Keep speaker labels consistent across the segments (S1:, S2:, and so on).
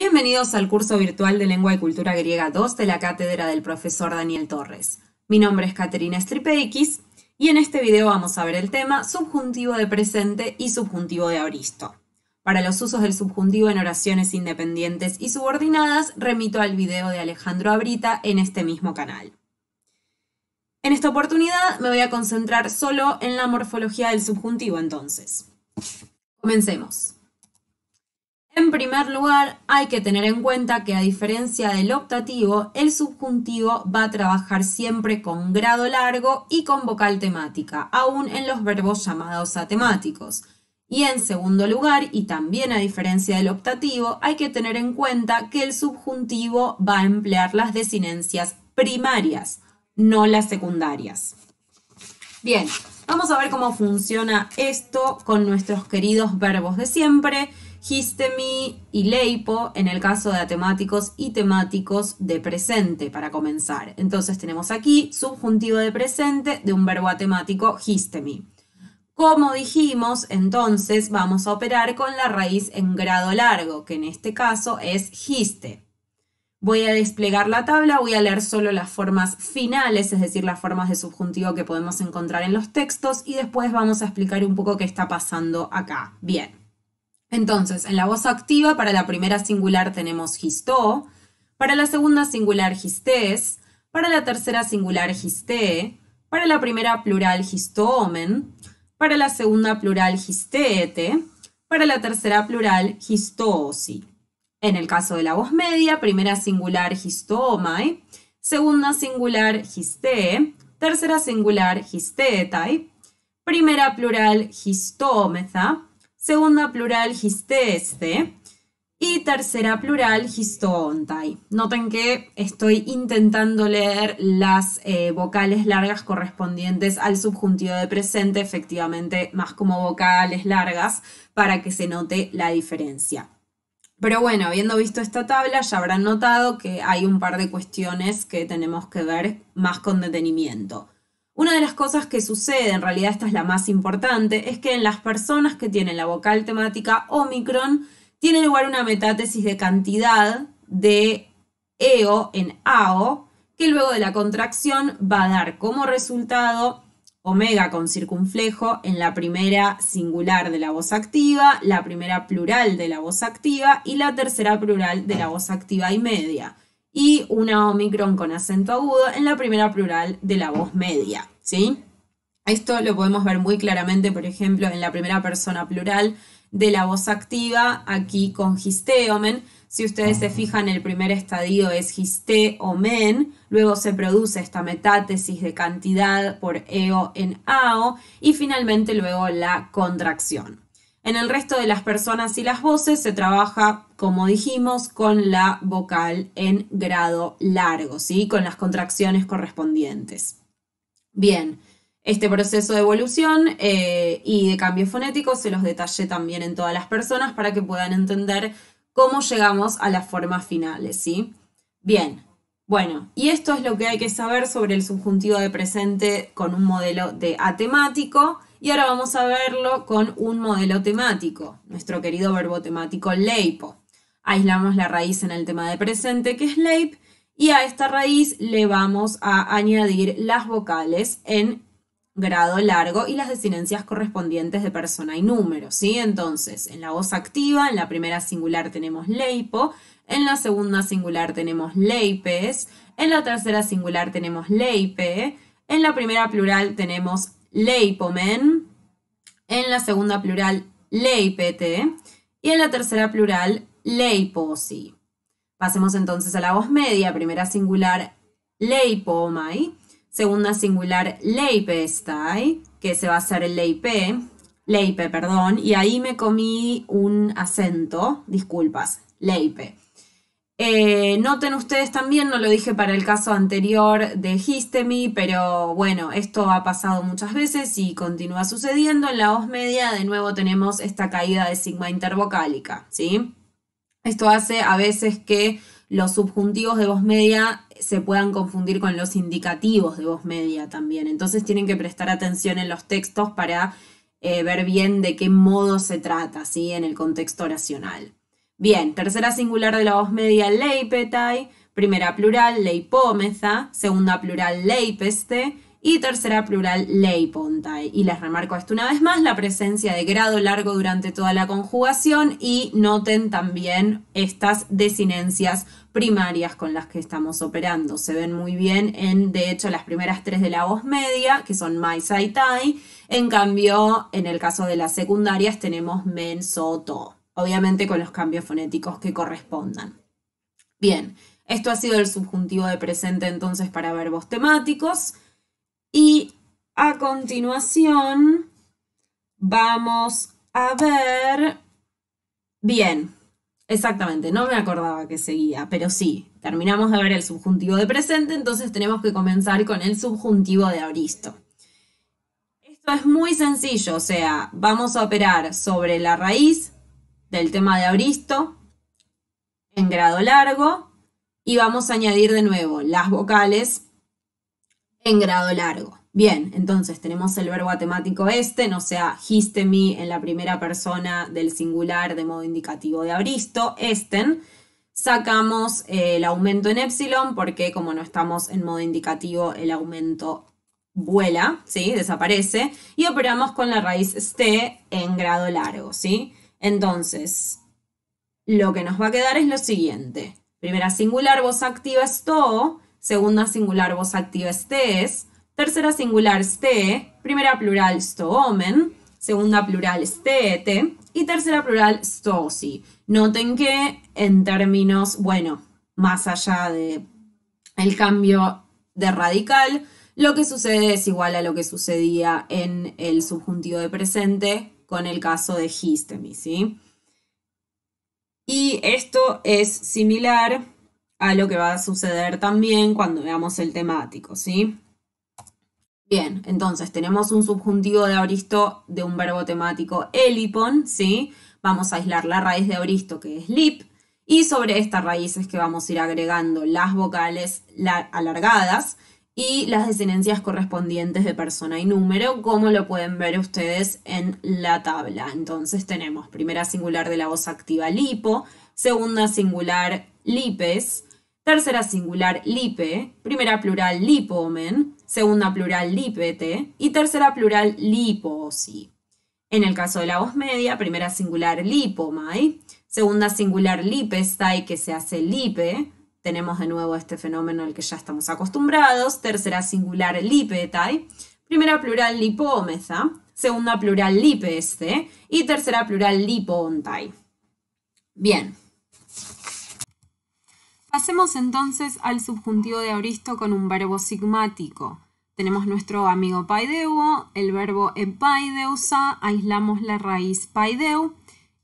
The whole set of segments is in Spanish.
S1: Bienvenidos al curso virtual de Lengua y Cultura Griega 2 de la cátedra del profesor Daniel Torres. Mi nombre es Caterina Stripeikis y en este video vamos a ver el tema subjuntivo de presente y subjuntivo de abristo. Para los usos del subjuntivo en oraciones independientes y subordinadas, remito al video de Alejandro Abrita en este mismo canal. En esta oportunidad me voy a concentrar solo en la morfología del subjuntivo entonces. Comencemos. En primer lugar, hay que tener en cuenta que a diferencia del optativo, el subjuntivo va a trabajar siempre con grado largo y con vocal temática, aún en los verbos llamados atemáticos. Y en segundo lugar, y también a diferencia del optativo, hay que tener en cuenta que el subjuntivo va a emplear las desinencias primarias, no las secundarias. Bien, vamos a ver cómo funciona esto con nuestros queridos verbos de siempre. Histemi y Leipo en el caso de atemáticos y temáticos de presente, para comenzar. Entonces tenemos aquí subjuntivo de presente de un verbo atemático histemi. Como dijimos, entonces vamos a operar con la raíz en grado largo, que en este caso es histe. Voy a desplegar la tabla, voy a leer solo las formas finales, es decir, las formas de subjuntivo que podemos encontrar en los textos y después vamos a explicar un poco qué está pasando acá. Bien. Entonces, en la voz activa para la primera singular tenemos histó, para la segunda singular histés, para la tercera singular gisté, para la primera plural histómen, para la segunda plural histete, para la tercera plural histosi. En el caso de la voz media, primera singular histomai, segunda singular histé, tercera singular histetai, primera plural histómeza segunda plural histeste ¿eh? y tercera plural histontai Noten que estoy intentando leer las eh, vocales largas correspondientes al subjuntivo de presente, efectivamente más como vocales largas para que se note la diferencia. Pero bueno, habiendo visto esta tabla, ya habrán notado que hay un par de cuestiones que tenemos que ver más con detenimiento. Una de las cosas que sucede, en realidad esta es la más importante, es que en las personas que tienen la vocal temática Omicron tiene lugar una metátesis de cantidad de EO en AO, que luego de la contracción va a dar como resultado omega con circunflejo en la primera singular de la voz activa, la primera plural de la voz activa y la tercera plural de la voz activa y media y una Omicron con acento agudo en la primera plural de la voz media, ¿sí? Esto lo podemos ver muy claramente, por ejemplo, en la primera persona plural de la voz activa, aquí con gisteomen. Si ustedes se fijan, el primer estadio es gisteomen. luego se produce esta metátesis de cantidad por eo en ao y finalmente luego la contracción. En el resto de las personas y las voces se trabaja, como dijimos, con la vocal en grado largo, ¿sí? con las contracciones correspondientes. Bien, este proceso de evolución eh, y de cambio fonético se los detalle también en todas las personas para que puedan entender cómo llegamos a las formas finales. ¿sí? Bien, bueno, y esto es lo que hay que saber sobre el subjuntivo de presente con un modelo de atemático. Y ahora vamos a verlo con un modelo temático, nuestro querido verbo temático leipo. Aislamos la raíz en el tema de presente, que es leip, y a esta raíz le vamos a añadir las vocales en grado largo y las desinencias correspondientes de persona y número, ¿sí? Entonces, en la voz activa, en la primera singular tenemos leipo, en la segunda singular tenemos leipes, en la tercera singular tenemos leipe, en la primera plural tenemos leipomen, en la segunda plural leipete y en la tercera plural leiposi. Pasemos entonces a la voz media, primera singular leipomai, segunda singular leipestai, que se va a hacer leipe, leipe, perdón, y ahí me comí un acento, disculpas, leipe. Eh, noten ustedes también, no lo dije para el caso anterior de Histemi, pero bueno, esto ha pasado muchas veces y continúa sucediendo. En la voz media de nuevo tenemos esta caída de sigma intervocálica, ¿sí? Esto hace a veces que los subjuntivos de voz media se puedan confundir con los indicativos de voz media también. Entonces tienen que prestar atención en los textos para eh, ver bien de qué modo se trata, ¿sí? En el contexto oracional. Bien, tercera singular de la voz media leipetai, primera plural leipomeza, segunda plural leipeste y tercera plural leipontai. Y les remarco esto una vez más, la presencia de grado largo durante toda la conjugación y noten también estas desinencias primarias con las que estamos operando. Se ven muy bien en, de hecho, las primeras tres de la voz media, que son mai, tai. En cambio, en el caso de las secundarias tenemos men, obviamente con los cambios fonéticos que correspondan. Bien, esto ha sido el subjuntivo de presente entonces para verbos temáticos. Y a continuación vamos a ver... Bien, exactamente, no me acordaba que seguía, pero sí, terminamos de ver el subjuntivo de presente, entonces tenemos que comenzar con el subjuntivo de auristo. Esto es muy sencillo, o sea, vamos a operar sobre la raíz del tema de abristo en grado largo y vamos a añadir de nuevo las vocales en grado largo. Bien, entonces tenemos el verbo atemático este, o sea, mi en la primera persona del singular de modo indicativo de abristo, esten. Sacamos eh, el aumento en épsilon, porque como no estamos en modo indicativo, el aumento vuela, ¿sí? Desaparece. Y operamos con la raíz ste en grado largo, ¿sí? Entonces, lo que nos va a quedar es lo siguiente. Primera singular, voz activa esto. Segunda singular, voz activa estés. Tercera singular, esté, Primera plural, stoomen. Segunda plural, stete. Y tercera plural, stosi. Noten que en términos, bueno, más allá de el cambio de radical, lo que sucede es igual a lo que sucedía en el subjuntivo de presente, con el caso de Histemi, ¿sí? Y esto es similar a lo que va a suceder también cuando veamos el temático, ¿sí? Bien, entonces tenemos un subjuntivo de abristo de un verbo temático elipon, ¿sí? Vamos a aislar la raíz de oristo que es lip, y sobre esta raíz es que vamos a ir agregando las vocales alargadas, y las desinencias correspondientes de persona y número, como lo pueden ver ustedes en la tabla. Entonces tenemos primera singular de la voz activa lipo, segunda singular lipes, tercera singular lipe, primera plural lipomen, segunda plural lipete y tercera plural liposi. En el caso de la voz media, primera singular lipomai, segunda singular lipestai que se hace lipe, tenemos de nuevo este fenómeno al que ya estamos acostumbrados. Tercera singular lipetai. Primera plural lipómeza. Segunda plural lipeste. Y tercera plural lipontai. Bien. Pasemos entonces al subjuntivo de Auristo con un verbo sigmático. Tenemos nuestro amigo paideuo, el verbo epaideusa, aislamos la raíz paideu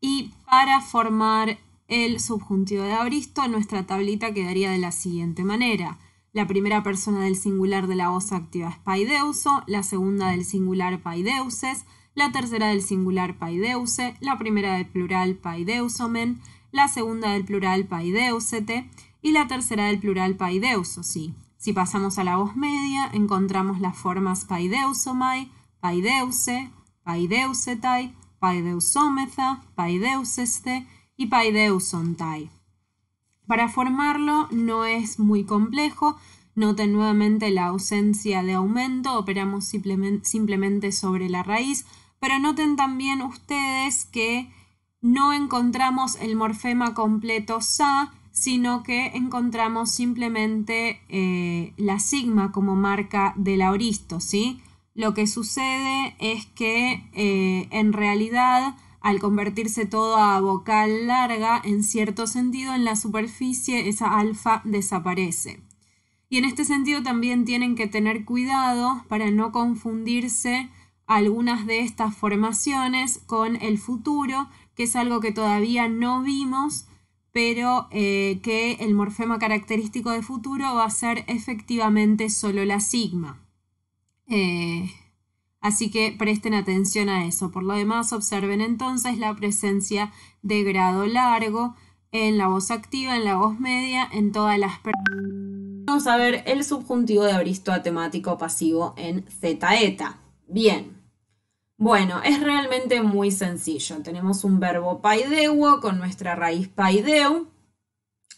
S1: y para formar el subjuntivo de Abristo, nuestra tablita quedaría de la siguiente manera. La primera persona del singular de la voz activa es paideuso, la segunda del singular paideuses, la tercera del singular paideuse, la primera del plural paideusomen, la segunda del plural paideusete y la tercera del plural paideuso, Si pasamos a la voz media, encontramos las formas paideusomai, paideuse, paideusetai, paideusomeza, paideuseste y Paideusontai. Para formarlo no es muy complejo, noten nuevamente la ausencia de aumento, operamos simplemente sobre la raíz, pero noten también ustedes que no encontramos el morfema completo sa, sino que encontramos simplemente eh, la sigma como marca del auristo, ¿sí? Lo que sucede es que eh, en realidad al convertirse todo a vocal larga, en cierto sentido, en la superficie esa alfa desaparece. Y en este sentido también tienen que tener cuidado para no confundirse algunas de estas formaciones con el futuro, que es algo que todavía no vimos, pero eh, que el morfema característico de futuro va a ser efectivamente solo la sigma. Eh, Así que presten atención a eso. Por lo demás, observen entonces la presencia de grado largo en la voz activa, en la voz media, en todas las Vamos a ver el subjuntivo de abristo atemático pasivo en zeta. Bien. Bueno, es realmente muy sencillo. Tenemos un verbo paideuo con nuestra raíz paideu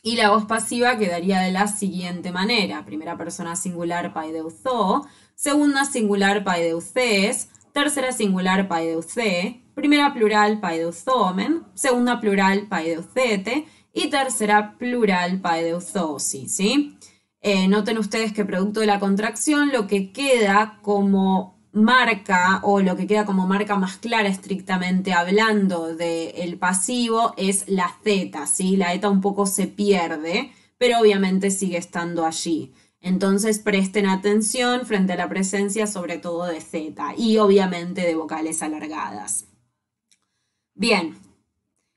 S1: y la voz pasiva quedaría de la siguiente manera. Primera persona singular paideuzo, segunda singular paideuces, tercera singular paideuce, primera plural paideuzomen, segunda plural paideucete y tercera plural paideuzosi, ¿sí? Eh, noten ustedes que producto de la contracción lo que queda como marca o lo que queda como marca más clara estrictamente hablando del el pasivo es la zeta, ¿sí? La eta un poco se pierde, pero obviamente sigue estando allí. Entonces presten atención frente a la presencia sobre todo de zeta y obviamente de vocales alargadas. Bien,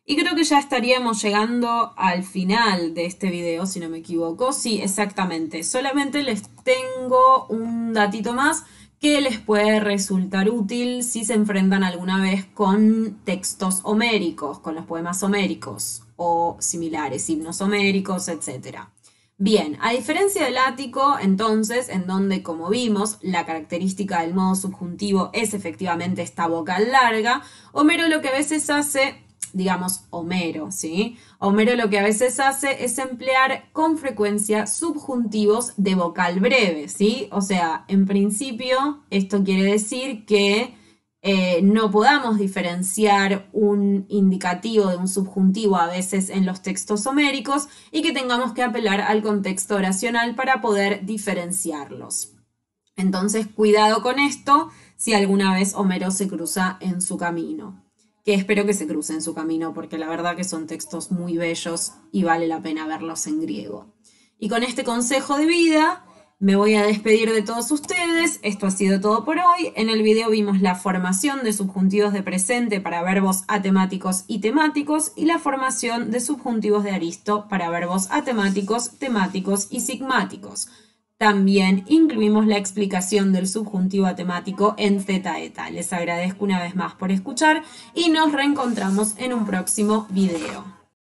S1: y creo que ya estaríamos llegando al final de este video, si no me equivoco. Sí, exactamente. Solamente les tengo un datito más que les puede resultar útil si se enfrentan alguna vez con textos homéricos, con los poemas homéricos o similares, himnos homéricos, etc. Bien, a diferencia del ático, entonces, en donde, como vimos, la característica del modo subjuntivo es efectivamente esta vocal larga, Homero lo que a veces hace digamos, Homero, ¿sí? Homero lo que a veces hace es emplear con frecuencia subjuntivos de vocal breve, ¿sí? O sea, en principio, esto quiere decir que eh, no podamos diferenciar un indicativo de un subjuntivo a veces en los textos homéricos y que tengamos que apelar al contexto oracional para poder diferenciarlos. Entonces, cuidado con esto si alguna vez Homero se cruza en su camino que espero que se crucen en su camino, porque la verdad que son textos muy bellos y vale la pena verlos en griego. Y con este consejo de vida me voy a despedir de todos ustedes. Esto ha sido todo por hoy. En el video vimos la formación de subjuntivos de presente para verbos atemáticos y temáticos y la formación de subjuntivos de aristo para verbos atemáticos, temáticos y sigmáticos. También incluimos la explicación del subjuntivo atemático en Zeta Eta. Les agradezco una vez más por escuchar y nos reencontramos en un próximo video.